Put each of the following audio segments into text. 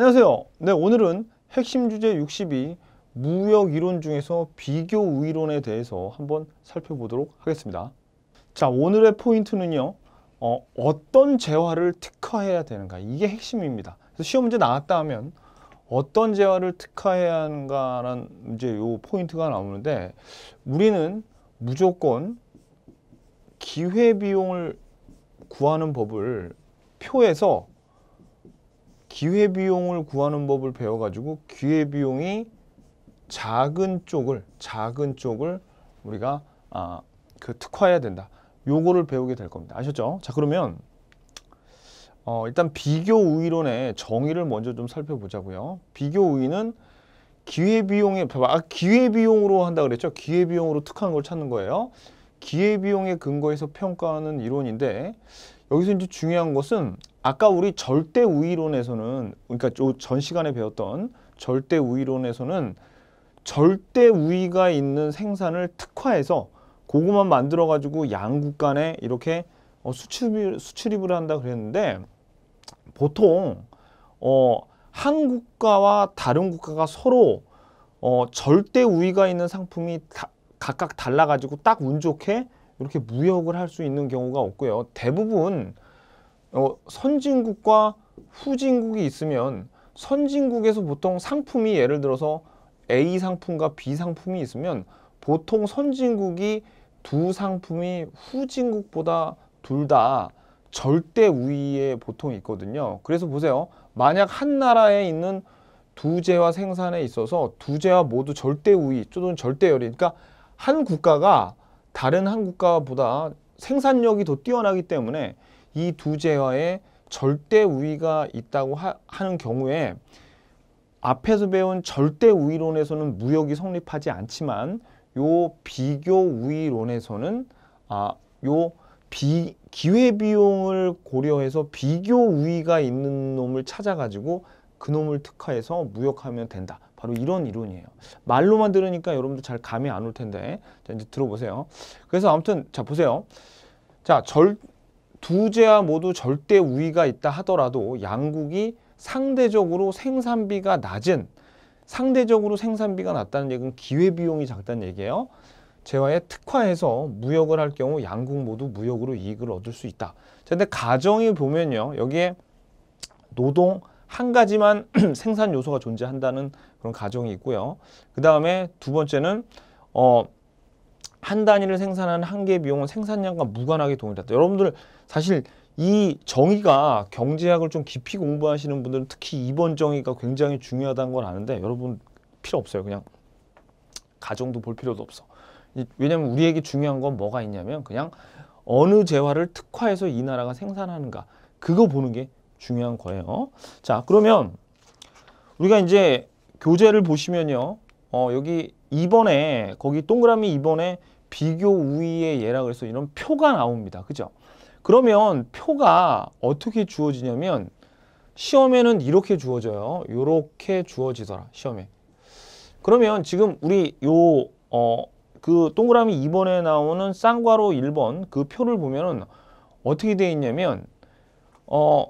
안녕하세요. 네, 오늘은 핵심 주제 62 무역 이론 중에서 비교 우이론에 대해서 한번 살펴보도록 하겠습니다. 자, 오늘의 포인트는요. 어, 어떤 재화를 특화해야 되는가 이게 핵심입니다. 그래서 시험 문제 나왔다 하면 어떤 재화를 특화해야 하는가라는 이제 요 포인트가 나오는데 우리는 무조건 기회 비용을 구하는 법을 표에서 기회비용을 구하는 법을 배워가지고 기회비용이 작은 쪽을 작은 쪽을 우리가 아, 그 특화해야 된다. 요거를 배우게 될 겁니다. 아셨죠? 자 그러면 어, 일단 비교 우위론의 정의를 먼저 좀 살펴보자고요. 비교 우위는 기회비용에 아, 기회비용으로 한다 그랬죠? 기회비용으로 특화한 걸 찾는 거예요. 기회비용에 근거해서 평가하는 이론인데 여기서 이제 중요한 것은 아까 우리 절대 우위론에서는 그러니까 전 시간에 배웠던 절대 우위론에서는 절대 우위가 있는 생산을 특화해서 고구만 만들어 가지고 양국 간에 이렇게 어, 수출입, 수출입을 한다 그랬는데 보통 어, 한 국가와 다른 국가가 서로 어, 절대 우위가 있는 상품이 다, 각각 달라가지고 딱 운 좋게 이렇게 무역을 할 수 있는 경우가 없고요. 대부분 어, 선진국과 후진국이 있으면 선진국에서 보통 상품이 예를 들어서 A 상품과 B 상품이 있으면 보통 선진국이 두 상품이 후진국보다 둘 다 절대 우위에 보통 있거든요. 그래서 보세요. 만약 한 나라에 있는 두제와 생산에 있어서 두제와 모두 절대 우위 또는 절대열이 그러니까 한 국가가 다른 한 국가보다 생산력이 더 뛰어나기 때문에 이두 재화에 절대 우위가 있다고 하, 는 경우에 앞에서 배운 절대 우위론에서는 무역이 성립하지 않지만 요 비교 우위론에서는 아 요 비 기회비용을 고려해서 비교 우위가 있는 놈을 찾아가지고 그 놈을 특화해서 무역하면 된다. 바로 이런 이론이에요. 말로만 들으니까 여러분도 잘 감이 안 올 텐데 자, 이제 들어보세요. 그래서 아무튼 자 보세요. 자절 두 제야 모두 절대 우위가 있다 하더라도 양국이 상대적으로 생산비가 낮은 상대적으로 생산비가 낮다는 얘기는 기회비용이 작다는 얘기예요. 재화에 특화해서 무역을 할 경우 양국 모두 무역으로 이익을 얻을 수 있다. 그런데 가정에 보면요. 여기에 노동 한 가지만 생산 요소가 존재한다는 그런 가정이 있고요. 그 다음에 두 번째는 어한 단위를 생산하는 한 개의 비용은 생산량과 무관하게 동일하다. 여러분들 사실 이 정의가 경제학을 좀 깊이 공부하시는 분들은 특히 이번 정의가 굉장히 중요하다는 걸 아는데 여러분 필요 없어요. 그냥 가정도 볼 필요도 없어. 왜냐하면 우리에게 중요한 건 뭐가 있냐면 그냥 어느 재화를 특화해서 이 나라가 생산하는가 그거 보는 게 중요한 거예요. 자 그러면 우리가 이제 교재를 보시면요. 어, 여기 이번에 거기 동그라미 이번에 비교 우위의 예라 그래서 이런 표가 나옵니다. 그죠? 그러면 표가 어떻게 주어지냐면 시험에는 이렇게 주어져요. 이렇게 주어지더라. 시험에. 그러면 지금 우리 요어그 동그라미 2번에 나오는 쌍괄호 1번 그 표를 보면은 어떻게 되어 있냐면 어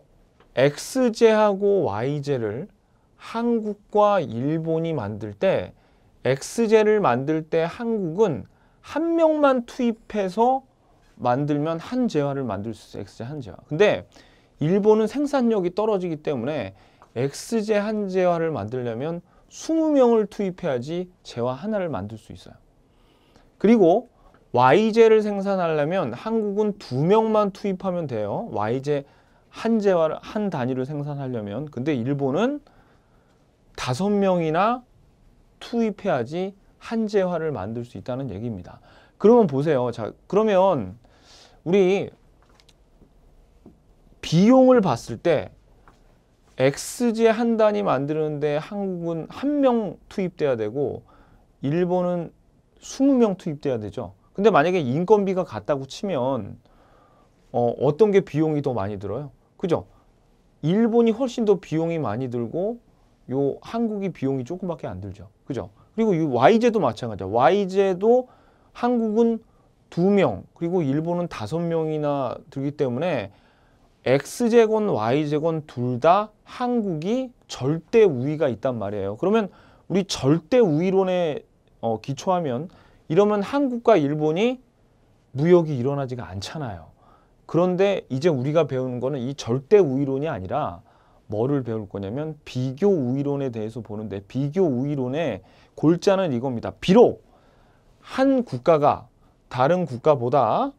x제하고 y제를 한국과 일본이 만들 때 엑스제를 만들 때 한국은 한 명만 투입해서 만들면 한 재화를 만들 수 있어요. 엑스제 한 재화. 근데 일본은 생산력이 떨어지기 때문에 엑스제 한 재화를 만들려면 20명을 투입해야지 재화 하나를 만들 수 있어요. 그리고 Y제를 생산하려면 한국은 두명만 투입하면 돼요. Y제 한 재화를 한 단위를 생산하려면. 근데 일본은 다섯 명이나 투입해야지 한재화를 만들 수 있다는 얘기입니다. 그러면 보세요. 자, 그러면 우리 비용을 봤을 때 XJ 한 단위 만드는데 한국은 한 명 투입돼야 되고 일본은 20명 투입돼야 되죠. 근데 만약에 인건비가 같다고 치면 어, 어떤 게 비용이 더 많이 들어요? 그죠? 일본이 훨씬 더 비용이 많이 들고 요 한국이 비용이 조금밖에 안 들죠. 그죠? 그리고 이 Y제도 마찬가지야. Y제도 한국은 두명 그리고 일본은 다 명이나 들기 때문에 X제건 Y제건 둘 다 한국이 절대 우위가 있단 말이에요. 그러면 우리 절대 우위론에 어, 기초하면 이러면 한국과 일본이 무역이 일어나지가 않잖아요. 그런데 이제 우리가 배우는 거는 이 절대 우위론이 아니라 뭐를 배울 거냐면 비교 우위론에 대해서 보는데 비교 우위론의 골자는 이겁니다. 비록 한 국가가 다른 국가보다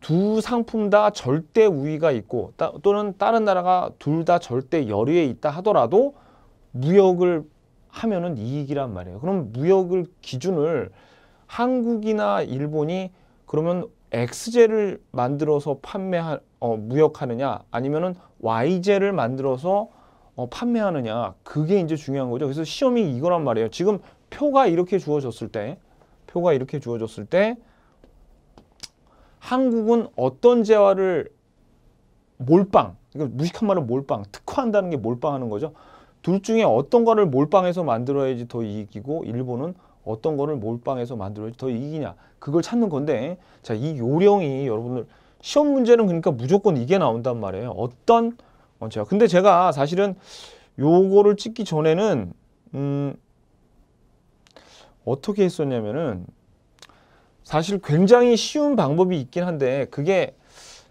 두 상품 다 절대 우위가 있고 따, 또는 다른 나라가 둘 다 절대 열의에 있다 하더라도 무역을 하면은 이익이란 말이에요. 그럼 무역을 기준을 한국이나 일본이 그러면 엑스제를 만들어서 판매 하 어, 무역하느냐 아니면은 와이제를 만들어서 어, 판매하느냐 그게 이제 중요한 거죠. 그래서 시험이 이거란 말이에요. 지금 표가 이렇게 주어졌을 때 표가 이렇게 주어졌을 때 한국은 어떤 재화를 몰빵 그러니까 무식한 말로 몰빵 특화한다는 게 몰빵하는 거죠. 둘 중에 어떤 거를 몰빵해서 만들어야지 더 이익이고 일본은 어떤 거를 몰빵해서 만들어야지 더 이기냐 그걸 찾는 건데 자 이 요령이 여러분들 시험 문제는 그러니까 무조건 이게 나온단 말이에요 어떤 원제가 근데 제가 사실은 요거를 찍기 전에는 음 어떻게 했었냐면은 사실 굉장히 쉬운 방법이 있긴 한데 그게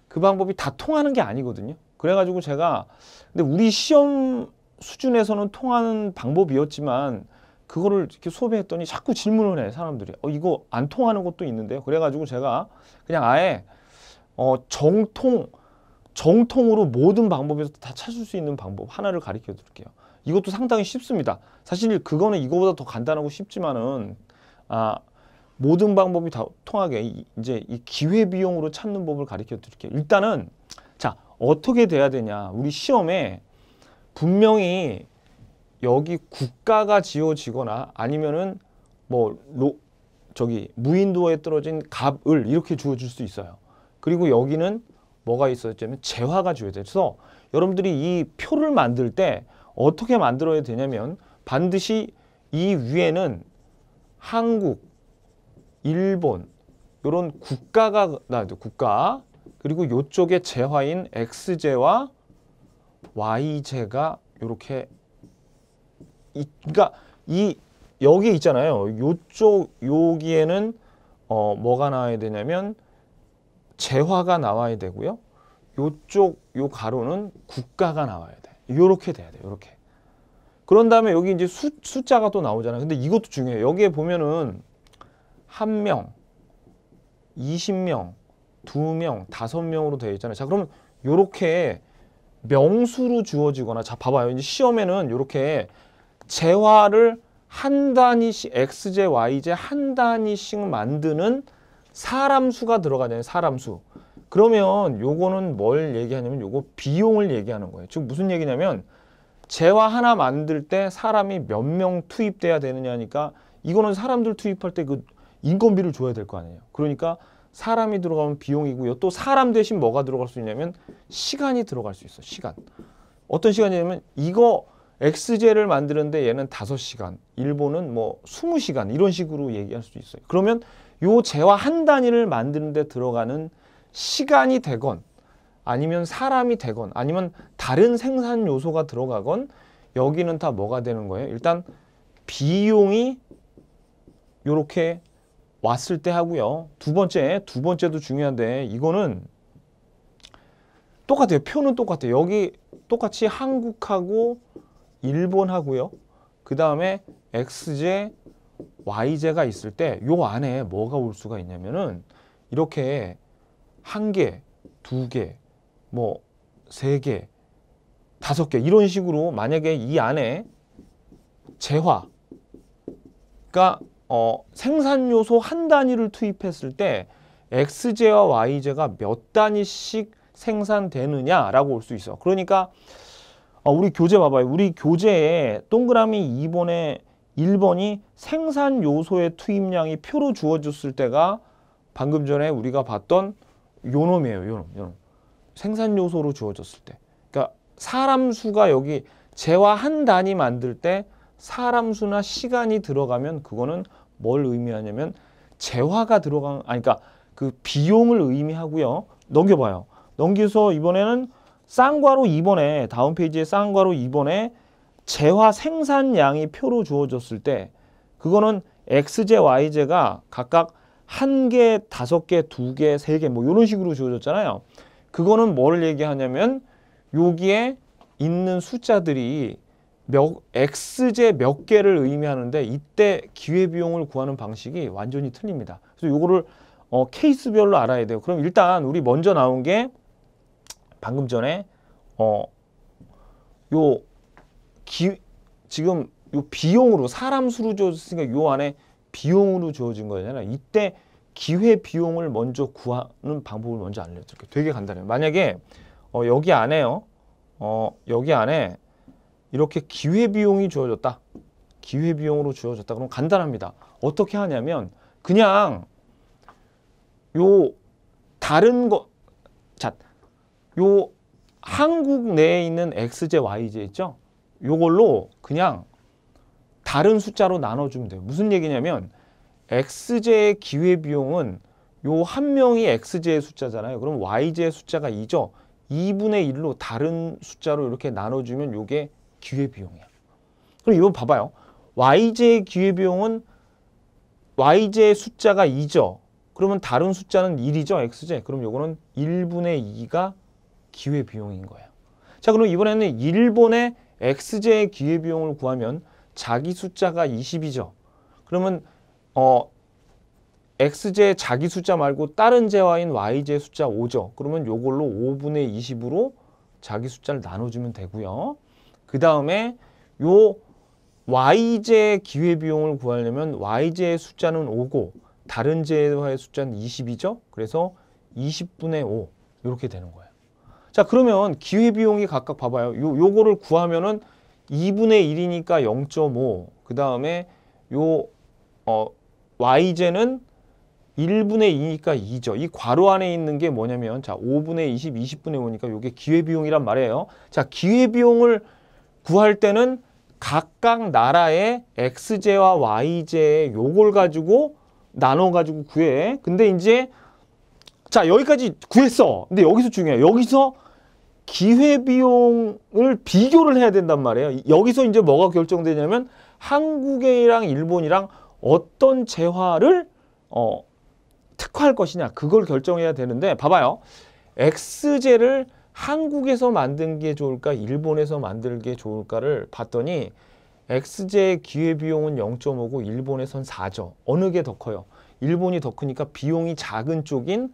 그 방법이 다 통하는 게 아니거든요 그래가지고 제가 근데 우리 시험 수준에서는 통하는 방법이었지만 그거를 이렇게 소비했더니 자꾸 질문을 해 사람들이 어 이거 안 통하는 것도 있는데요 그래가지고 제가 그냥 아예 어 정통 정통으로 모든 방법에서 다 찾을 수 있는 방법 하나를 가르쳐 드릴게요 이것도 상당히 쉽습니다 사실 그거는 이거보다 더 간단하고 쉽지만은 아 모든 방법이 다 통하게 이제 이 기회비용으로 찾는 법을 가르쳐 드릴게요 일단은 자 어떻게 돼야 되냐 우리 시험에 분명히 여기 국가가 지어지거나 아니면은 뭐 로, 저기 무인도에 떨어진 갑을 이렇게 주어줄 수 있어요. 그리고 여기는 뭐가 있었냐면 재화가 주어져요. 그서 여러분들이 이 표를 만들 때 어떻게 만들어야 되냐면 반드시 이 위에는 한국, 일본 이런 국가가 나 국가 그리고 요쪽에 재화인 X재와 Y재가 이렇게 이, 그러니까 이 여기 있잖아요. 요쪽 여기에는 어, 뭐가 나와야 되냐면 재화가 나와야 되고요. 요쪽 요 가로는 국가가 나와야 돼. 요렇게 돼야 돼. 요렇게. 그런 다음에 여기 이제 수, 숫자가 또 나오잖아요. 근데 이것도 중요해요. 여기에 보면은 한 명, 이십 명, 두 명, 다섯 명으로 되어 있잖아요. 자, 그러면 요렇게 명수로 주어지거나 자, 봐봐요. 이제 시험에는 요렇게 재화를 한 단위씩 x j y제 한 단위씩 만드는 사람 수가 들어가야 되는 사람 수. 그러면 요거는 뭘 얘기하냐면 요거 비용을 얘기하는 거예요. 지금 무슨 얘기냐면 재화 하나 만들 때 사람이 몇 명 투입돼야 되느냐니까 하 이거는 사람들 투입할 때 그 인건비를 줘야 될 거 아니에요. 그러니까 사람이 들어가면 비용이고요. 또 사람 대신 뭐가 들어갈 수 있냐면 시간이 들어갈 수 있어. 시간. 어떤 시간이냐면 이거 엑스제를 만드는데 얘는 5 시간 일본은 뭐2 0 시간 이런 식으로 얘기할 수도 있어요. 그러면 요 제와 한 단위를 만드는데 들어가는 시간이 되건 아니면 사람이 되건 아니면 다른 생산 요소가 들어가건 여기는 다 뭐가 되는 거예요? 일단 비용이 요렇게 왔을 때 하고요. 두 번째, 두 번째도 중요한데 이거는 똑같아요. 표는 똑같아요. 여기 똑같이 한국하고 일본하고요. 그 다음에 x제, y j 가 있을 때요 안에 뭐가 올 수가 있냐면은 이렇게 한 개, 두 개, 뭐 세 개, 다섯 개 이런 식으로 만약에 이 안에 재화가 어, 생산 요소 한 단위를 투입했을 때 x j 와 y j 가몇 단위씩 생산되느냐라고 올 수 있어. 그러니까 어, 우리 교재 봐봐요. 우리 교재에 동그라미 2번에 1번이 생산 요소의 투입량이 표로 주어졌을 때가 방금 전에 우리가 봤던 요놈이에요. 요놈, 요놈. 생산 요소로 주어졌을 때. 그러니까 사람 수가 여기 재화 한 단위 만들 때 사람 수나 시간이 들어가면 그거는 뭘 의미하냐면 재화가 들어간 아니 그러니까 그 비용을 의미하고요. 넘겨봐요. 넘겨서 이번에는 쌍괄호 2번에 다음 페이지에 쌍괄호 2번에 재화 생산량이 표로 주어졌을 때 그거는 x제, y제가 각각 한 개, 다섯 개, 두 개, 세 개뭐 이런 식으로 주어졌잖아요. 그거는 뭘 얘기하냐면 여기에 있는 숫자들이 몇, x제 몇 개를 의미하는데 이때 기회비용을 구하는 방식이 완전히 틀립니다. 그래서 이거를 어, 케이스별로 알아야 돼요. 그럼 일단 우리 먼저 나온 게 방금 전에 어 요 기 지금 요 비용으로 사람 수로 주어졌으니까요 안에 비용으로 주어진 거잖아요. 이때 기회 비용을 먼저 구하는 방법을 먼저 알려드릴게요. 되게 간단해요. 만약에 어, 여기 안에요. 어, 여기 안에 이렇게 기회 비용이 주어졌다. 기회 비용으로 주어졌다. 그럼 간단합니다. 어떻게 하냐면 그냥 요 다른 거 자, 요 한국 내에 있는 x j y j 있죠? 요걸로 그냥 다른 숫자로 나눠주면 돼요. 무슨 얘기냐면 x j 의 기회비용은 요 한 명이 x j 의 숫자잖아요. 그럼 y j 의 숫자가 2죠. 2분의 1로 다른 숫자로 이렇게 나눠주면 요게 기회비용이야. 그럼 이거 봐봐요. y j 의 기회비용은 y j 의 숫자가 2죠. 그러면 다른 숫자는 1이죠. x j 그럼 요거는 1분의 2가 기회비용인 거예요. 자 그럼 이번에는 일본의 XJ 기회비용을 구하면 자기 숫자가 20이죠. 그러면 어 XJ 자기 숫자 말고 다른 재화인 YJ 숫자 5죠. 그러면 요걸로 5분의 20으로 자기 숫자를 나눠주면 되고요. 그 다음에 요 YJ 기회비용을 구하려면 YJ의 숫자는 5고 다른 재화의 숫자는 20이죠. 그래서 20분의 5 이렇게 되는 거예요. 자 그러면 기회비용이 각각 봐봐요. 요, 요거를 구하면은 2분의 1이니까 0.5. 그 다음에 요 어, y제는 1분의 2니까 2죠. 이 괄호 안에 있는 게 뭐냐면 자 5분의 20, 20분의 5니까 요게 기회비용이란 말이에요. 자 기회비용을 구할 때는 각각 나라의 x제와 y제의 요걸 가지고 나눠 가지고 구해. 근데 이제 자 여기까지 구했어. 근데 여기서 중요해. 여기서 기회비용을 비교를 해야 된단 말이에요. 여기서 이제 뭐가 결정되냐면 한국이랑 일본이랑 어떤 재화를 어, 특화할 것이냐 그걸 결정해야 되는데 봐봐요. x 스제를 한국에서 만든 게 좋을까 일본에서 만들 게 좋을까를 봤더니 x 스제의 기회비용은 0.5고 일본에선 4죠. 어느 게 더 커요? 일본이 더 크니까 비용이 작은 쪽인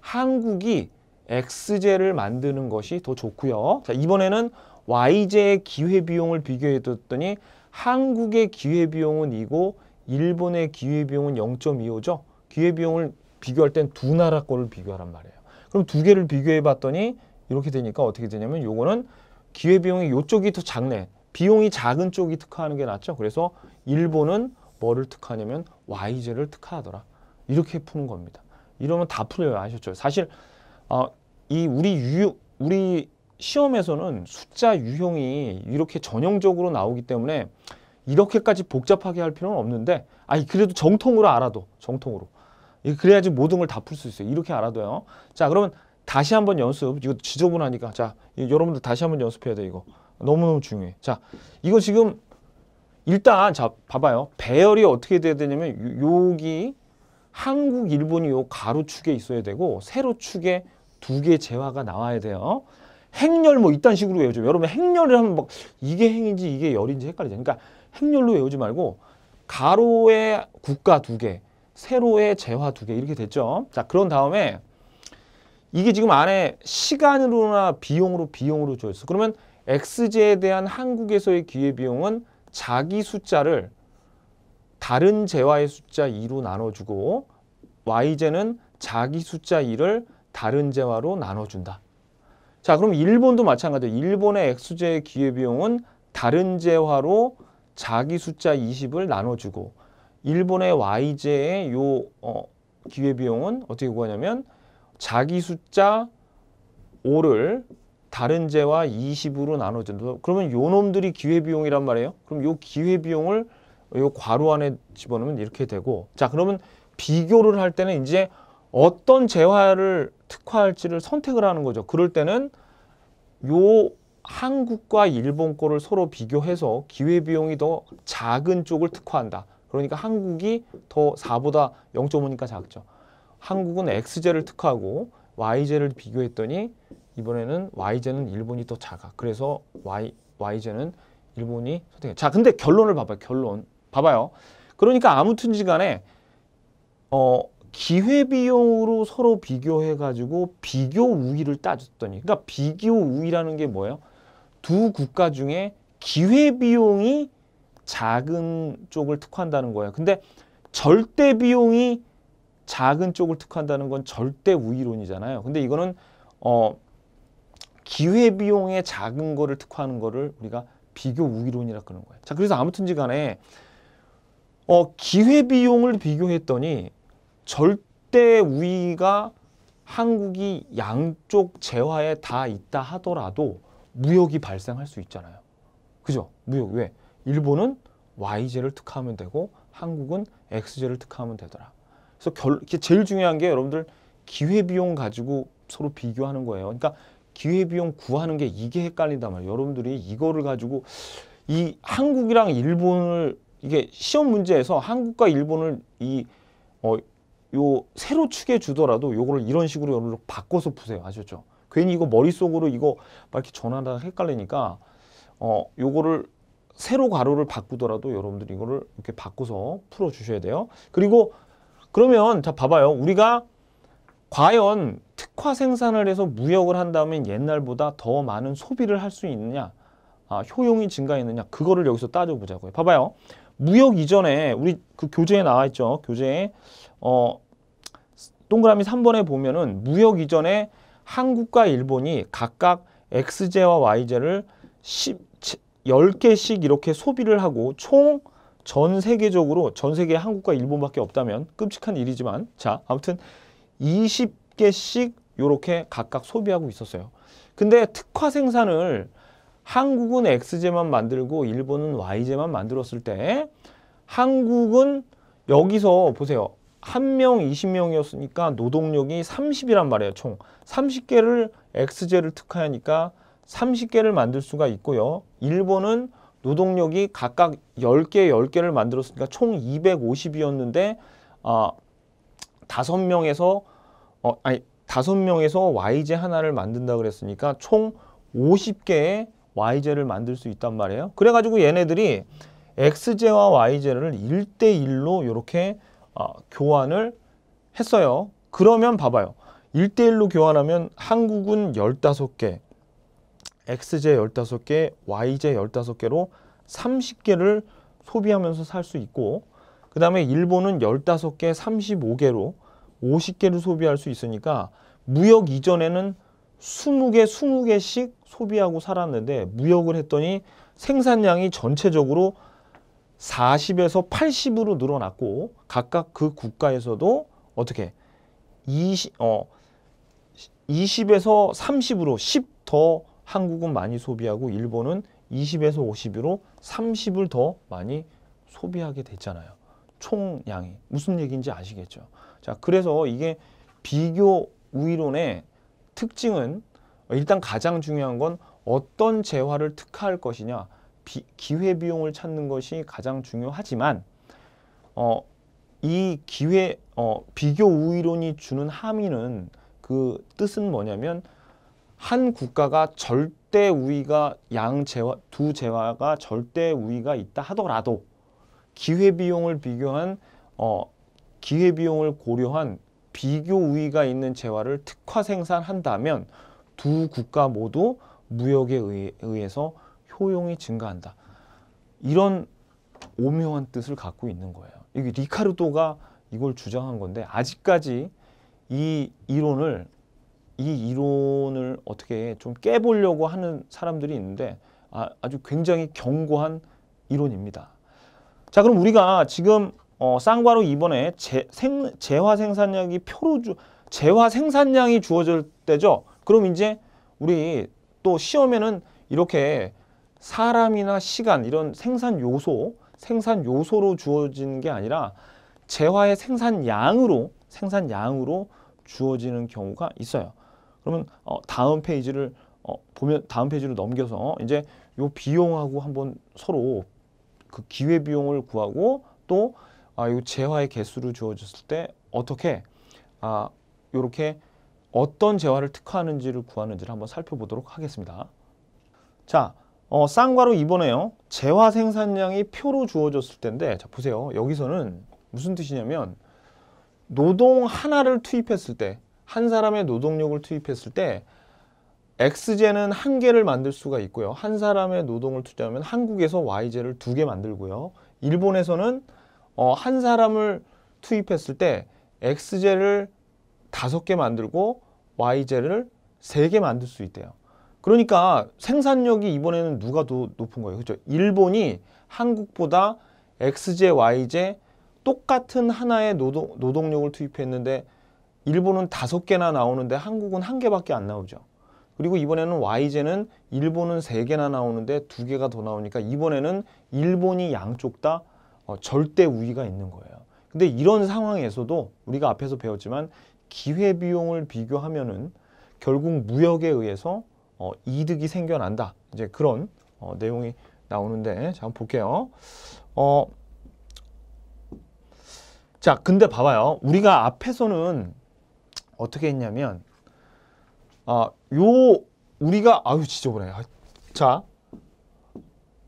한국이 x 제를 만드는 것이 더 좋고요. 자, 이번에는 YJ의 기회비용을 비교해뒀더니 한국의 기회비용은 이고 일본의 기회비용은 0.25죠. 기회비용을 비교할 땐 두 나라 거를 비교하란 말이에요. 그럼 두 개를 비교해봤더니 이렇게 되니까 어떻게 되냐면 요거는 기회비용이 요쪽이 더 작네. 비용이 작은 쪽이 특화하는 게 낫죠. 그래서 일본은 뭐를 특화하냐면 YJ를 특화하더라. 이렇게 푸는 겁니다. 이러면 다 풀려요. 아셨죠? 사실 어, 이 우리 유 우리 시험에서는 숫자 유형이 이렇게 전형적으로 나오기 때문에 이렇게까지 복잡하게 할 필요는 없는데 아니 그래도 정통으로 알아도 정통으로 그래야지 모든 걸 다 풀 수 있어요 이렇게 알아도요 자 그러면 다시 한번 연습 이거 지저분하니까 자 여러분들 다시 한번 연습해야 돼 이거 너무너무 중요해 자 이거 지금 일단 자 봐봐요 배열이 어떻게 돼야 되냐면 요기 한국 일본이 요 가로축에 있어야 되고 세로축에 두 개의 재화가 나와야 돼요. 행렬 뭐 이딴 식으로 외우죠. 여러분 행렬을 하면 막 이게 행인지 이게 열인지 헷갈리죠. 그러니까 행렬로 외우지 말고 가로에 국가 두 개, 세로에 재화 두 개 이렇게 됐죠. 자 그런 다음에 이게 지금 안에 시간으로나 비용으로 비용으로 줘있어. 그러면 엑제에 대한 한국에서의 기회비용은 자기 숫자를 다른 재화의 숫자 2로 나눠주고 y제는 자기 숫자 2를 다른 재화로 나눠준다. 자, 그럼 일본도 마찬가지예요. 일본의 액수제 기회비용은 다른 재화로 자기 숫자 20을 나눠주고 일본의 Y제의 요 어, 기회비용은 어떻게 구하냐면 자기 숫자 5를 다른 재화 20으로 나눠준다. 그러면 요 놈들이 기회비용이란 말이에요. 그럼 요 기회비용을 요 괄호 안에 집어넣으면 이렇게 되고 자 그러면 비교를 할 때는 이제 어떤 재화를 특화할지를 선택을 하는 거죠. 그럴 때는 요 한국과 일본 거를 서로 비교해서 기회비용이 더 작은 쪽을 특화한다. 그러니까 한국이 더 4보다 0.5니까 작죠. 한국은 x 제를 특화하고 y 제를 비교했더니 이번에는 y 제는 일본이 더 작아. 그래서 Y, y 제는 일본이 선택해. 자, 근데 결론을 봐봐요. 결론. 봐봐요. 그러니까 아무튼 지간에 어, 기회비용으로 서로 비교해가지고 비교 우위를 따졌더니 그러니까 비교 우위라는 게 뭐예요? 두 국가 중에 기회비용이 작은 쪽을 특화한다는 거예요. 근데 절대 비용이 작은 쪽을 특화한다는 건 절대 우위론이잖아요. 근데 이거는 어 기회 비용의 작은 거를 특화하는 거를 우리가 비교 우위론이라 그러는 거예요. 자, 그래서 아무튼지 간에 어 기회 비용을 비교했더니 절대 우위가 한국이 양쪽 재화에 다 있다 하더라도 무역이 발생할 수 있잖아요. 그죠? 무역 왜? 일본은 YJ를 특화하면 되고 한국은 XJ를 특화하면 되더라. 그래서 결, 제일 중요한 게 여러분들 기회비용 가지고 서로 비교하는 거예요. 그러니까 기회비용 구하는 게 이게 헷갈린단 말이에요. 여러분들이 이거를 가지고 이 한국이랑 일본을 이게 시험 문제에서 한국과 일본을 이 어, 요 세로 축에 주더라도 요거를 이런 식으로 요로 바꿔서 푸세요. 아셨죠? 괜히 이거 머릿속으로 이거 막 이렇게 전환하다 헷갈리니까 어 요거를 세로 가로를 바꾸더라도 여러분들이 이거를 이렇게 바꿔서 풀어 주셔야 돼요. 그리고 그러면 자 봐봐요. 우리가 과연 특화 생산을 해서 무역을 한다면 옛날보다 더 많은 소비를 할 수 있느냐 아, 효용이 증가했느냐 그거를 여기서 따져보자고요. 봐봐요. 무역 이전에 우리 그 교재에 나와 있죠. 교재에 어 동그라미 3번에 보면은 무역 이전에 한국과 일본이 각각 X제와 Y제를 10, 10개씩 이렇게 소비를 하고 총 전 세계적으로 전 세계 한국과 일본밖에 없다면 끔찍한 일이지만 자 아무튼 20개씩 이렇게 각각 소비하고 있었어요. 근데 특화 생산을 한국은 X제만 만들고 일본은 Y제만 만들었을 때 한국은 여기서 보세요. 한 명 20명이었으니까 노동력이 30이란 말이에요. 총 30개를 X제를 특화하니까 30개를 만들 수가 있고요. 일본은 노동력이 각각 10개, 10개를 만들었으니까 총 250이었는데 아, 5명에서 어, 아니 5명에서 y j 하나를 만든다 그랬으니까 총 50개의 y제를 만들 수 있단 말이에요. 그래가지고 얘네들이 x제와 y제를 1대1로 이렇게 어, 교환을 했어요. 그러면 봐봐요. 1대1로 교환하면 한국은 15개, x제 15개, y제 15개로 30개를 소비하면서 살 수 있고 그 다음에 일본은 15개, 35개로 50개를 소비할 수 있으니까 무역 이전에는 20개, 20개씩 소비하고 살았는데 무역을 했더니 생산량이 전체적으로 40에서 80으로 늘어났고 각각 그 국가에서도 어떻게 20, 어, 20에서 30으로 10 더 한국은 많이 소비하고 일본은 20에서 50으로 30을 더 많이 소비하게 됐잖아요. 총량이. 무슨 얘기인지 아시겠죠? 자, 그래서 이게 비교 우위론의 특징은 일단 가장 중요한 건 어떤 재화를 특화할 것이냐 비, 기회 비용을 찾는 것이 가장 중요하지만 어, 이 기회 어, 비교 우위론이 주는 함의는 그 뜻은 뭐냐면 한 국가가 절대 우위가 양 재화 두 재화가 절대 우위가 있다 하더라도 기회 비용을 비교한 어, 기회 비용을 고려한 비교 우위가 있는 재화를 특화 생산한다면 두 국가 모두 무역에 의해서 효용이 증가한다. 이런 오묘한 뜻을 갖고 있는 거예요. 이게 리카르도가 이걸 주장한 건데 아직까지 이 이론을 이 이론을 어떻게 좀 깨보려고 하는 사람들이 있는데 아, 아주 굉장히 견고한 이론입니다. 자 그럼 우리가 지금 어, 쌍바로 이번에 재, 생, 재화 생산량이 표로 주 재화 생산량이 주어질 때죠. 그럼 이제 우리 또 시험에는 이렇게 사람이나 시간 이런 생산 요소, 생산 요소로 주어지는 게 아니라 재화의 생산 량으로 생산 양으로 주어지는 경우가 있어요. 그러면 어, 다음 페이지를 어, 보면 다음 페이지로 넘겨서 이제 요 비용하고 한번 서로 그 기회 비용을 구하고 또아 요 재화의 개수를 주어졌을 때 어떻게 아 요렇게 어떤 재화를 특화하는지를 구하는지를 한번 살펴보도록 하겠습니다. 자, 어, 쌍과로이번에요 재화 생산량이 표로 주어졌을 텐데 자 보세요. 여기서는 무슨 뜻이냐면 노동 하나를 투입했을 때한 사람의 노동력을 투입했을 때 X제는 한 개를 만들 수가 있고요. 한 사람의 노동을 투자하면 한국에서 Y제를 두 개 만들고요. 일본에서는 어, 한 사람을 투입했을 때 X제를 다섯 개 만들고 Y제를 세 개 만들 수 있대요. 그러니까 생산력이 이번에는 누가 더 높은 거예요. 그렇죠? 일본이 한국보다 X제, Y제 똑같은 하나의 노동, 노동력을 투입했는데 일본은 다섯 개나 나오는데 한국은 한 개밖에 안 나오죠. 그리고 이번에는 Y제는 일본은 세 개나 나오는데 두 개가 더 나오니까 이번에는 일본이 양쪽 다 어, 절대 우위가 있는 거예요. 근데 이런 상황에서도 우리가 앞에서 배웠지만 기회 비용을 비교하면은 결국 무역에 의해서 어, 이득이 생겨난다. 이제 그런 어, 내용이 나오는데 자 한번 볼게요. 어, 자 근데 봐봐요. 우리가 앞에서는 어떻게 했냐면 아요 우리가 아유 지저분해. 아, 자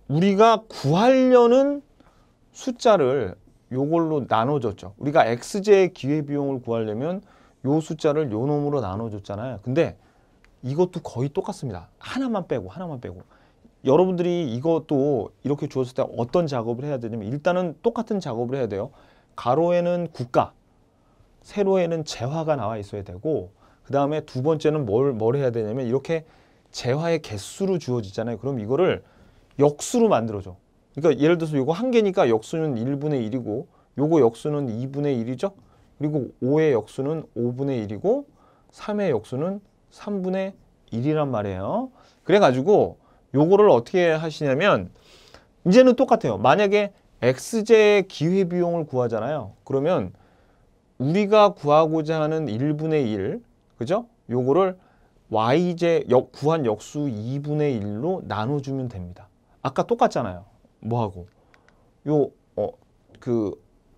우리가 구하려는 숫자를 요걸로 나눠줬죠. 우리가 x제의 기회비용을 구하려면 요 숫자를 요 놈으로 나눠줬잖아요. 근데 이것도 거의 똑같습니다. 하나만 빼고 하나만 빼고 여러분들이 이것도 이렇게 주었을 때 어떤 작업을 해야 되냐면 일단은 똑같은 작업을 해야 돼요. 가로에는 국가, 세로에는 재화가 나와 있어야 되고 그 다음에 두 번째는 뭘, 뭘 해야 되냐면 이렇게 재화의 개수로 주어지잖아요. 그럼 이거를 역수로 만들어줘. 그러니까 예를 들어서 이거 한 개니까 역수는 1분의 1이고 요거 역수는 2분의 1이죠. 그리고 5의 역수는 5분의 1이고 3의 역수는 3분의 1이란 말이에요. 그래가지고 요거를 어떻게 하시냐면 이제는 똑같아요. 만약에 x제의 기회비용을 구하잖아요. 그러면 우리가 구하고자 하는 1분의 1, 그죠? 요거를 y제 역, 구한 역수 2분의 1로 나눠주면 됩니다. 아까 똑같잖아요. 뭐하고? 요, 어, 그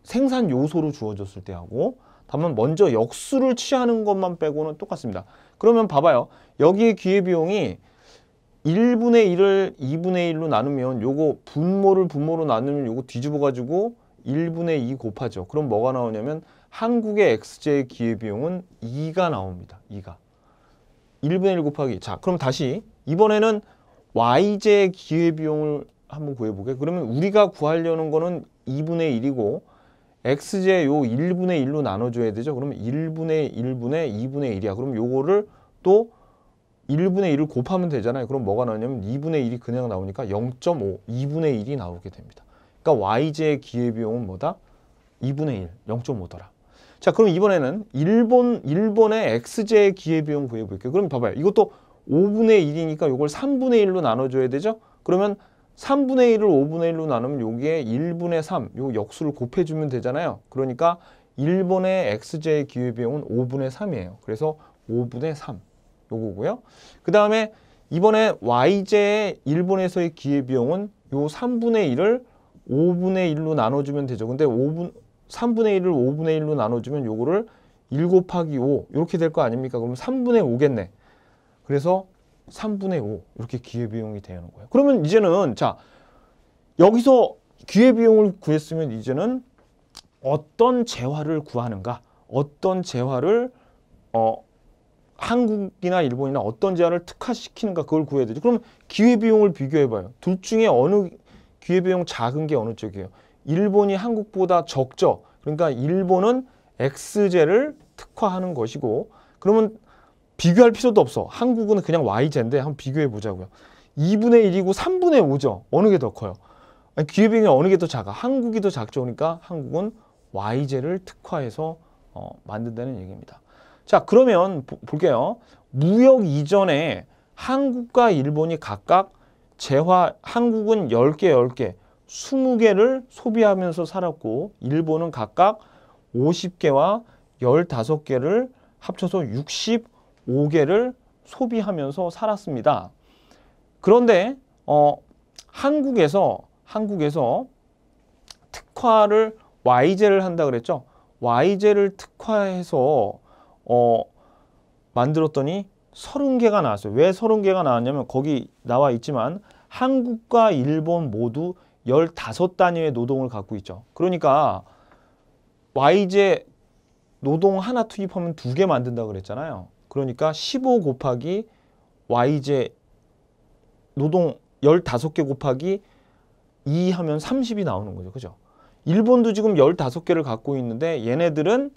생산 요소로 주어졌을 때하고 다만 먼저 역수를 취하는 것만 빼고는 똑같습니다. 그러면 봐봐요. 여기에 기회비용이 1분의 1을 2분의 1로 나누면 요거 분모를 분모로 나누면 요거 뒤집어 가지고 1분의 2 곱하죠. 그럼 뭐가 나오냐면 한국의 XJ 기회비용은 2가 나옵니다. 2가. 1분의 1 곱하기. 자, 그럼 다시 이번에는 YJ 기회비용을 한번 구해보게. 그러면 우리가 구하려는 거는 2분의 1이고 x제 요 1분의 1로 나눠줘야 되죠. 그러면 1분의 1분의 2분의 1이야. 그럼 요거를 또 1분의 1을 곱하면 되잖아요. 그럼 뭐가 나오냐면 2분의 1이 그냥 나오니까 0.5, 2분의 1이 나오게 됩니다. 그러니까 y 제 기회비용은 뭐다? 2분의 1, 0.5더라. 자, 그럼 이번에는 1번, 1번의 x 제 기회비용 구해볼게요. 그럼 봐봐요. 이것도 5분의 1이니까 요걸 3분의 1로 나눠줘야 되죠? 그러면 3분의 1을 5분의 1로 나누면 여기에 1분의 3, 요 역수를 곱해주면 되잖아요. 그러니까 1번의 x j 의 기회비용은 5분의 3이에요. 그래서 5분의 3, 요거고요. 그 다음에 이번에 y j 의 1번에서의 기회비용은 요 3분의 1을 5분의 1로 나눠주면 되죠. 근데 5분, 3분의 1을 5분의 1로 나눠주면 요거를 1 곱하기 5 이렇게 될 거 아닙니까? 그럼 3분의 5겠네. 그래서 3분의 5 이렇게 기회비용이 되는 거예요. 그러면 이제는 자 여기서 기회비용을 구했으면 이제는 어떤 재화를 구하는가 어떤 재화를 어, 한국이나 일본이나 어떤 재화를 특화시키는가 그걸 구해야 되죠. 그럼 기회비용을 비교해봐요. 둘 중에 어느 기회비용 작은 게 어느 쪽이에요? 일본이 한국보다 적죠. 그러니까 일본은 X제를 특화하는 것이고 그러면 비교할 필요도 없어. 한국은 그냥 YZ인데 한번 비교해 보자고요. 2분의 1이고 3분의 5죠. 어느 게 더 커요? 기회비용이 어느 게 더 작아? 한국이 더 작죠. 그러니까 한국은 YZ를 특화해서 어, 만든다는 얘기입니다. 자 그러면 보, 볼게요. 무역 이전에 한국과 일본이 각각 재화 한국은 10개 10개 20개를 소비하면서 살았고 일본은 각각 50개와 15개를 합쳐서 60 5개를 소비하면서 살았습니다. 그런데 어, 한국에서 한국에서 특화를 y j 를 한다 그랬죠. y j 를 특화해서 어, 만들었더니 30개가 나왔어요. 왜 30개가 나왔냐면 거기 나와 있지만 한국과 일본 모두 15단위의 노동을 갖고 있죠. 그러니까 y j 노동 하나 투입하면 두 개 만든다 그랬잖아요. 그러니까 15 곱하기 y제 노동 15개 곱하기 2 하면 30이 나오는 거죠. 그죠? 일본도 지금 15개를 갖고 있는데 얘네들은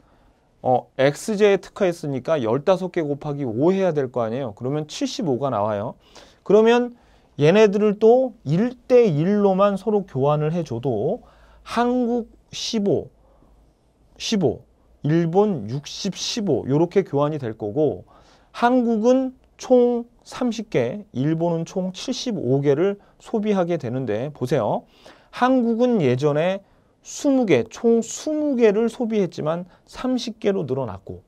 어, x제에 특화했으니까 15개 곱하기 5 해야 될 거 아니에요. 그러면 75가 나와요. 그러면 얘네들을 또 1대 1로만 서로 교환을 해줘도 한국 15, 15, 일본 60, 15 이렇게 교환이 될 거고 한국은 총 30개, 일본은 총 75개를 소비하게 되는데 보세요. 한국은 예전에 20개, 총 20개를 소비했지만 30개로 늘어났고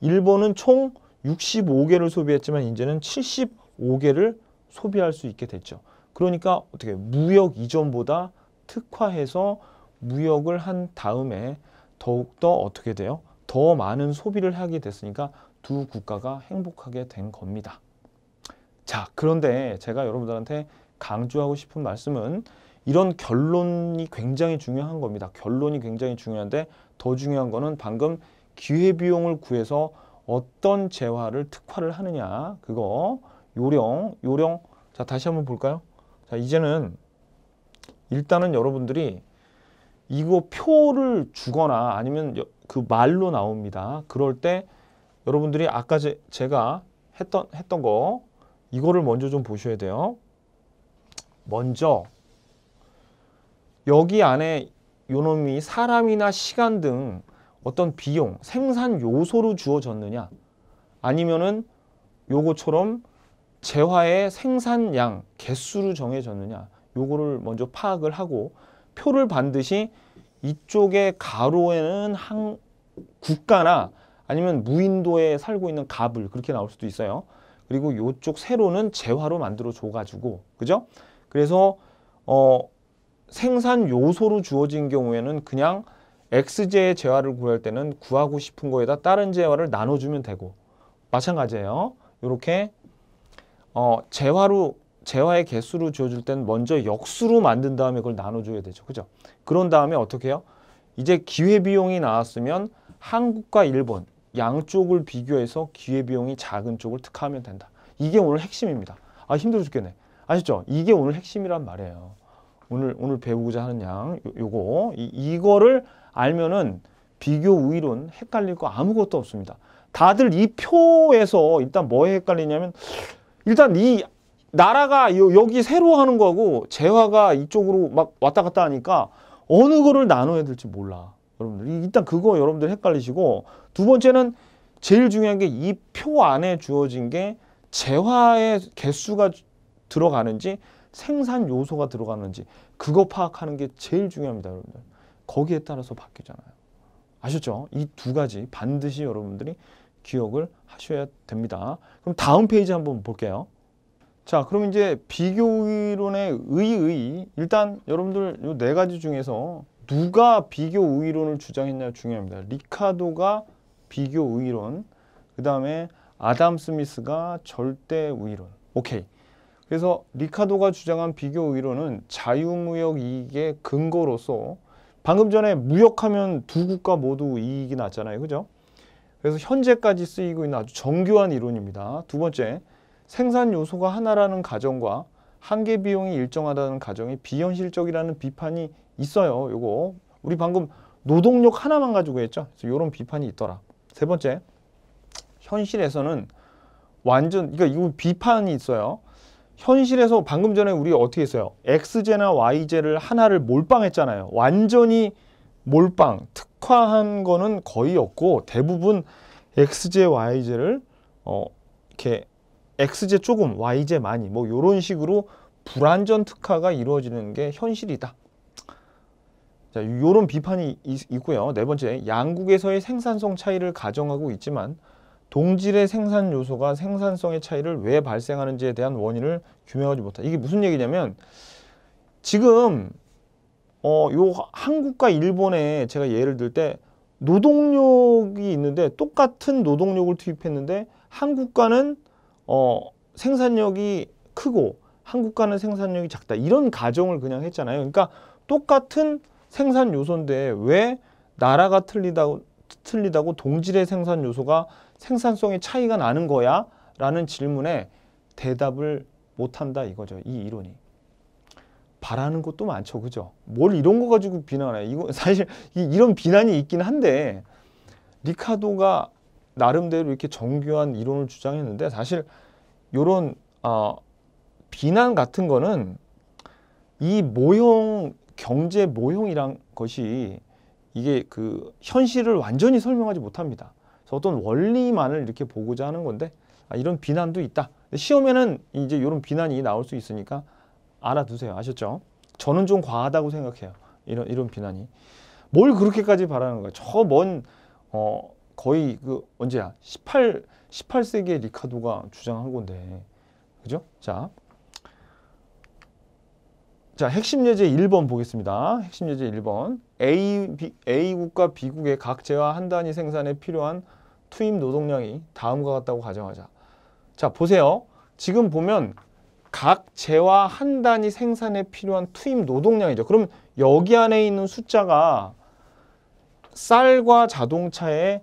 일본은 총 65개를 소비했지만 이제는 75개를 소비할 수 있게 됐죠. 그러니까 어떻게 무역 이전보다 특화해서 무역을 한 다음에 더욱더 어떻게 돼요? 더 많은 소비를 하게 됐으니까 두 국가가 행복하게 된 겁니다. 자, 그런데 제가 여러분들한테 강조하고 싶은 말씀은 이런 결론이 굉장히 중요한 겁니다. 결론이 굉장히 중요한데 더 중요한 거는 방금 기회비용을 구해서 어떤 재화를 특화를 하느냐 그거 요령 요령 자 다시 한번 볼까요 자 이제는 일단은 여러분들이 이거 표를 주거나 아니면 그 말로 나옵니다. 그럴 때 여러분들이 아까 제, 제가 했던 했던 거 이거를 먼저 좀 보셔야 돼요. 먼저 여기 안에 요놈이 사람이나 시간 등 어떤 비용, 생산 요소로 주어졌느냐 아니면은 요거처럼 재화의 생산량, 개수로 정해졌느냐 요거를 먼저 파악을 하고 표를 반드시 이쪽에 가로에는 한 국가나 아니면 무인도에 살고 있는 갑을 그렇게 나올 수도 있어요. 그리고 이쪽 세로는 재화로 만들어 줘가지고 그죠? 그래서 어 생산 요소로 주어진 경우에는 그냥 X제의 재화를 구할 때는 구하고 싶은 거에다 다른 재화를 나눠주면 되고 마찬가지예요. 이렇게 어, 재화로 재화의 개수로 지어줄 땐 먼저 역수로 만든 다음에 그걸 나눠줘야 되죠. 그죠? 그런 다음에 어떻게 해요? 이제 기회비용이 나왔으면 한국과 일본 양쪽을 비교해서 기회비용이 작은 쪽을 특화하면 된다. 이게 오늘 핵심입니다. 아 힘들어 죽겠네. 아시죠? 이게 오늘 핵심이란 말이에요. 오늘 오늘 배우고자 하는 양 요, 거 이, 이거를 알면은 비교 우위론 헷갈릴 거 아무것도 없습니다. 다들 이 표에서 일단 뭐에 헷갈리냐면 일단 이 나라가 여기 새로 하는 거하고 재화가 이쪽으로 막 왔다 갔다 하니까 어느 거를 나눠야 될지 몰라. 여러분들 일단 그거 여러분들 헷갈리시고 두 번째는 제일 중요한 게 이 표 안에 주어진 게 재화의 개수가 들어가는지 생산 요소가 들어가는지 그거 파악하는 게 제일 중요합니다. 여러분들 거기에 따라서 바뀌잖아요. 아셨죠? 이 두 가지 반드시 여러분들이 기억을 하셔야 됩니다. 그럼 다음 페이지 한번 볼게요. 자 그럼 이제 비교이론의 의의 일단 여러분들 이 네 가지 중에서 누가 비교이론을 주장했냐 중요합니다. 리카도가 비교이론그 다음에 아담 스미스가 절대우위론 오케이 그래서 리카도가 주장한 비교이론은 자유무역 이익의 근거로서 방금 전에 무역하면 두 국가 모두 이익이 났잖아요 그죠? 그래서 현재까지 쓰이고 있는 아주 정교한 이론입니다. 두 번째 생산 요소가 하나라는 가정과 한계 비용이 일정하다는 가정이 비현실적이라는 비판이 있어요. 요거 우리 방금 노동력 하나만 가지고 했죠. 그래서 이런 비판이 있더라. 세 번째, 현실에서는 완전 그러니까 이거 비판이 있어요. 현실에서 방금 전에 우리 어떻게 했어요? x제나 y제를 하나를 몰빵했잖아요. 완전히 몰빵, 특화한 거는 거의 없고 대부분 x제, y제를 어 이렇게 x j 조금, y j 많이 뭐 이런 식으로 불완전 특화가 이루어지는 게 현실이다. 자, 요런 비판이 있, 있고요. 네 번째, 양국에서의 생산성 차이를 가정하고 있지만 동질의 생산 요소가 생산성의 차이를 왜 발생하는지에 대한 원인을 규명하지 못한 이게 무슨 얘기냐면 지금 어, 요 한국과 일본에 제가 예를 들 때 노동력이 있는데 똑같은 노동력을 투입했는데 한국과는 어, 생산력이 크고 한국과는 생산력이 작다. 이런 가정을 그냥 했잖아요. 그러니까 똑같은 생산 요소인데 왜 나라가 틀리다고 틀리다고 동질의 생산 요소가 생산성의 차이가 나는 거야? 라는 질문에 대답을 못한다 이거죠. 이 이론이. 바라는 것도 많죠. 그죠? 뭘 이런 거 가지고 비난해. 이거 사실 이런 비난이 있긴 한데 리카도가 나름대로 이렇게 정교한 이론을 주장했는데 사실 이런 어, 아, 비난 같은 거는 이 모형 경제 모형이란 것이 이게 그 현실을 완전히 설명하지 못합니다. 그래서 어떤 원리만을 이렇게 보고자 하는 건데 아, 이런 비난도 있다. 시험에는 이제 이런 비난이 나올 수 있으니까 알아두세요. 아셨죠? 저는 좀 과하다고 생각해요. 이런 이런 비난이 뭘 그렇게까지 바라는 거예요. 저먼 어, 거의 그 언제야? 18 18세기의 리카도가 주장한 건데. 그죠? 자. 자, 핵심 예제 1번 보겠습니다. 핵심 예제 1번. A, B, A국과 B국의 각 재화 한 단위 생산에 필요한 투입 노동량이 다음과 같다고 가정하자. 자, 보세요. 지금 보면 각 재화 한 단위 생산에 필요한 투입 노동량이죠. 그럼 여기 안에 있는 숫자가 쌀과 자동차의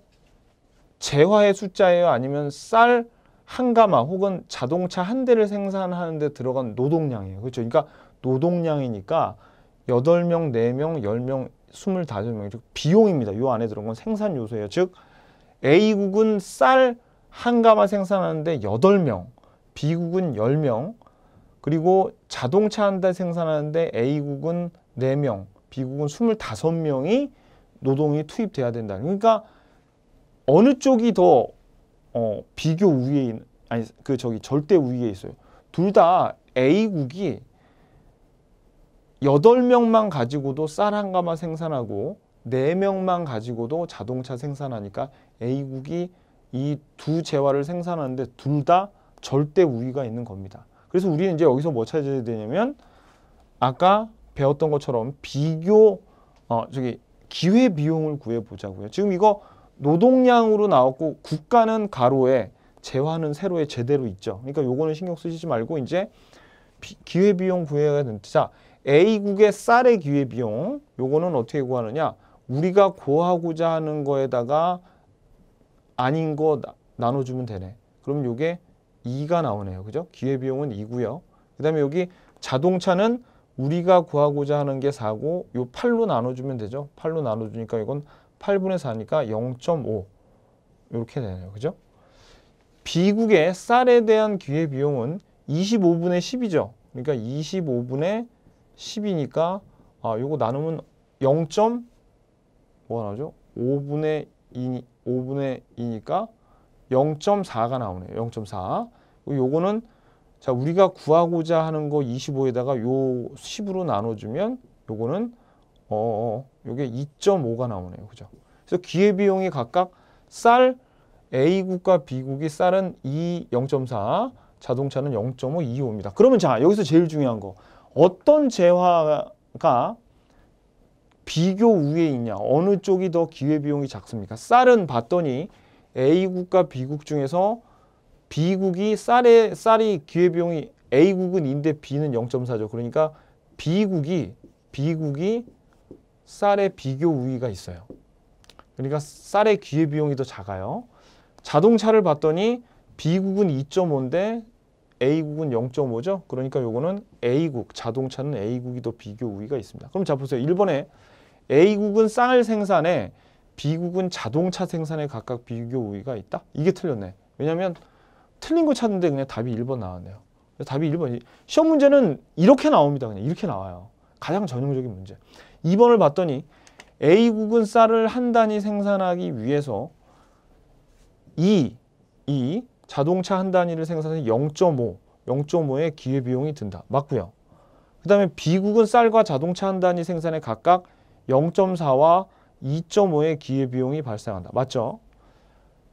재화의 숫자예요? 아니면 쌀 한 가마 혹은 자동차 한 대를 생산하는 데 들어간 노동량이에요. 그렇죠? 그러니까 노동량이니까 여덟 명네명 열명 스물다섯 명즉 비용입니다. 요 안에 들어간 건 생산 요소예요. 즉 A국은 쌀 한 가마 생산하는데 여덟 명 B국은 열명 그리고 자동차 한 대 생산하는데 A국은 네명 B국은 스물다섯 명이 노동이 투입돼야 된다. 그러니까 어느 쪽이 더 어, 비교 우위에 있는 아니 그 저기 절대 우위에 있어요. 둘 다 A국이 8 명만 가지고도 쌀 한 가마 생산하고 4명만 가지고도 자동차 생산하니까 A국이 이 두 재화를 생산하는데 둘 다 절대 우위가 있는 겁니다. 그래서 우리는 이제 여기서 뭐 찾아야 되냐면 아까 배웠던 것처럼 비교 어 저기 기회 비용을 구해 보자고요. 지금 이거 노동량으로 나왔고 국가는 가로에 재화는 세로에 제대로 있죠. 그러니까 요거는 신경 쓰시지 말고 이제 기회비용 구해야 된다. 자, A국의 쌀의 기회비용 요거는 어떻게 구하느냐. 우리가 구하고자 하는 거에다가 아닌 거 나, 나눠주면 되네. 그럼 요게 2가 나오네요. 그죠? 기회비용은 2고요. 그 다음에 여기 자동차는 우리가 구하고자 하는 게 4고 요 8로 나눠주면 되죠. 8로 나눠주니까 이건 8분의 4니까 0.5 이렇게 되네요. 그죠? 비국의 쌀에 대한 기회비용은 25분의 10이죠. 그러니까 25분의 10이니까 아, 요거 나누면 0. 뭐가 나오죠? 5분의 2, 5분의 2니까 0.4가 나오네요. 0.4. 요거는 자 우리가 구하고자 하는 거 25에다가 요 10으로 나눠주면 요거는 어, 어, 어 이게 2.5가 나오네요. 그죠? 그래서 기회비용이 각각 쌀 A국과 B국이 쌀은 2, 0.4, 자동차는 0.5, 25입니다. 그러면 자, 여기서 제일 중요한 거. 어떤 재화가 비교 우위에 있냐. 어느 쪽이 더 기회비용이 작습니까? 쌀은 봤더니 A국과 B국 중에서 B국이 쌀에, 쌀이 기회비용이 A국은 인데 B는 0.4죠. 그러니까 B국이, B국이 쌀의 비교 우위가 있어요. 그러니까 쌀의 기회 비용이 더 작아요. 자동차를 봤더니 B국은 2.5인데 A국은 0.5죠. 그러니까 요거는 A국, 자동차는 A국이 더 비교 우위가 있습니다. 그럼 자 보세요. 1번에 A국은 쌀 생산에 B국은 자동차 생산에 각각 비교 우위가 있다. 이게 틀렸네. 왜냐면 틀린 거 찾는데 그냥 답이 1번 나왔네요. 답이 1번. 시험 문제는 이렇게 나옵니다. 그냥 이렇게 나와요. 가장 전형적인 문제. 2번을 봤더니 A국은 쌀을 한 단위 생산하기 위해서 2, e, 2 e 자동차 한 단위를 생산해서 0.5, 0.5의 기회비용이 든다. 맞고요. 그 다음에 B국은 쌀과 자동차 한 단위 생산에 각각 0.4와 2.5의 기회비용이 발생한다. 맞죠?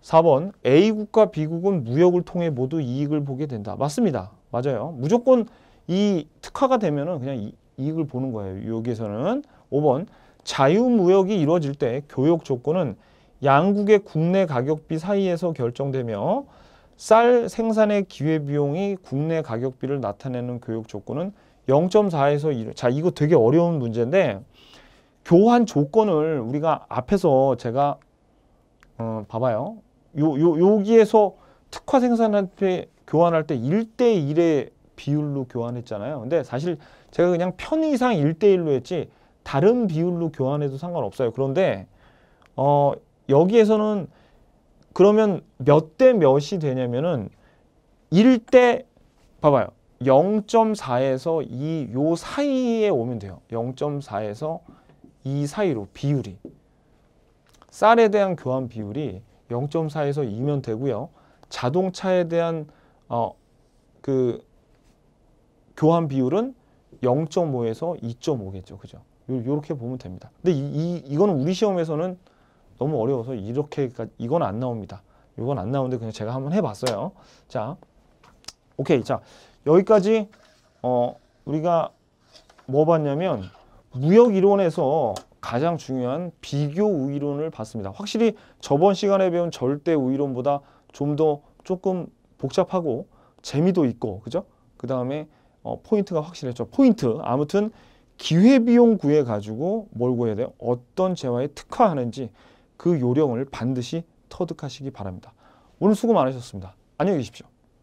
4번 A국과 B국은 무역을 통해 모두 이익을 보게 된다. 맞습니다. 맞아요. 무조건 이 특화가 되면 은 그냥 이, 이익을 보는 거예요. 여기에서는 5번 자유무역이 이루어질 때 교역 조건은 양국의 국내 가격비 사이에서 결정되며 쌀 생산의 기회비용이 국내 가격비를 나타내는 교역 조건은 0.4에서 1. 자, 이거 되게 어려운 문제인데 교환 조건을 우리가 앞에서 제가 어, 봐봐요. 요, 요, 여기에서 특화 생산한테 교환할 때 1대 1의 비율로 교환했잖아요. 근데 사실 제가 그냥 편의상 1대 1로 했지 다른 비율로 교환해도 상관없어요. 그런데 어, 여기에서는 그러면 몇 대 몇이 되냐면은 1대 봐봐요. 0.4에서 2요 사이에 오면 돼요. 0.4에서 2 사이로 비율이 쌀에 대한 교환 비율이 0.4에서 2면 되고요. 자동차에 대한 어, 그 교환 비율은 0.5에서 2.5겠죠. 그죠? 이렇게 보면 됩니다. 근데 이, 이 이거는 우리 시험에서는 너무 어려워서 이렇게 이건 안 나옵니다. 이건 안 나오는데 그냥 제가 한번 해봤어요. 자, 오케이. 자, 여기까지 어, 우리가 뭐 봤냐면 무역 이론에서 가장 중요한 비교 우위론을 봤습니다. 확실히 저번 시간에 배운 절대 우위론보다좀 더 조금 복잡하고 재미도 있고 그죠? 그 다음에 어, 포인트가 확실했죠. 포인트 아무튼 기회비용 구해 가지고 뭘 구해야 돼요? 어떤 재화에 특화하는지 그 요령을 반드시 터득하시기 바랍니다. 오늘 수고 많으셨습니다. 안녕히 계십시오.